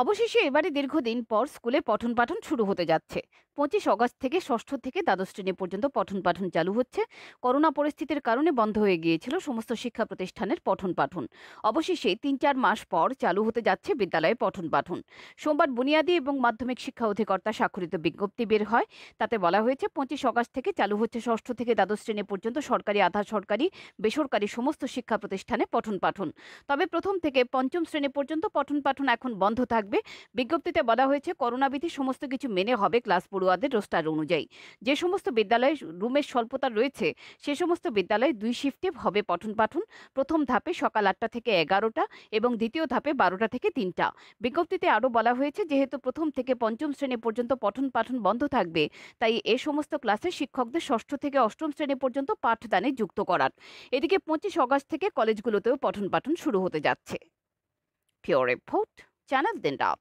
অবশেষে এবারে দীর্ঘদিন পর স্কুলে পঠন পাঠন শুরু হতে যাচ্ছে পঁচিশ অগস্ট থেকে ষষ্ঠ থেকে দ্বাদশ শ্রেণী পর্যন্ত পঠন পাঠন চালু হচ্ছে করোনা পরিস্থিতির কারণে বন্ধ হয়ে গিয়েছিল সমস্ত শিক্ষা প্রতিষ্ঠানের পঠন পাঠন অবশেষে তিন চার মাস পর চালু হতে যাচ্ছে বিদ্যালয়ে পঠন পাঠন সোমবার বুনিয়াদী এবং মাধ্যমিক শিক্ষা অধিকর্তা স্বাক্ষরিত বিজ্ঞপ্তি বের হয় তাতে বলা হয়েছে পঁচিশ অগস্ট থেকে চালু হচ্ছে ষষ্ঠ থেকে দ্বাদশ শ্রেণী পর্যন্ত সরকারি আধা সরকারি বেসরকারি সমস্ত শিক্ষা প্রতিষ্ঠানে পঠন পাঠন তবে প্রথম থেকে পঞ্চম শ্রেণী পর্যন্ত পঠন পাঠন এখন বন্ধ থাকে থাকবে বিজ্ঞপ্তিতে বলা হয়েছে করোনাবিধি সমস্ত কিছু মেনে হবে ক্লাস পড়ুয়াদের রোস্টার অনুযায়ী যে সমস্ত বিদ্যালয়ে রুমের স্বল্পতা রয়েছে সে সমস্ত বিদ্যালয়ে দুই শিফটে হবে পঠন পাঠন প্রথম ধাপে সকাল আটটা থেকে এগারোটা এবং দ্বিতীয় ধাপে বারোটা থেকে তিনটা বিজ্ঞপ্তিতে আরও বলা হয়েছে যেহেতু প্রথম থেকে পঞ্চম শ্রেণী পর্যন্ত পঠন পাঠন বন্ধ থাকবে তাই এ সমস্ত ক্লাসে শিক্ষকদের ষষ্ঠ থেকে অষ্টম শ্রেণী পর্যন্ত পাঠদানে যুক্ত করার এদিকে পঁচিশ অগাস্ট থেকে কলেজগুলোতেও পঠন পাঠন শুরু হতে যাচ্ছে পিওর রিপোর্ট janav dindal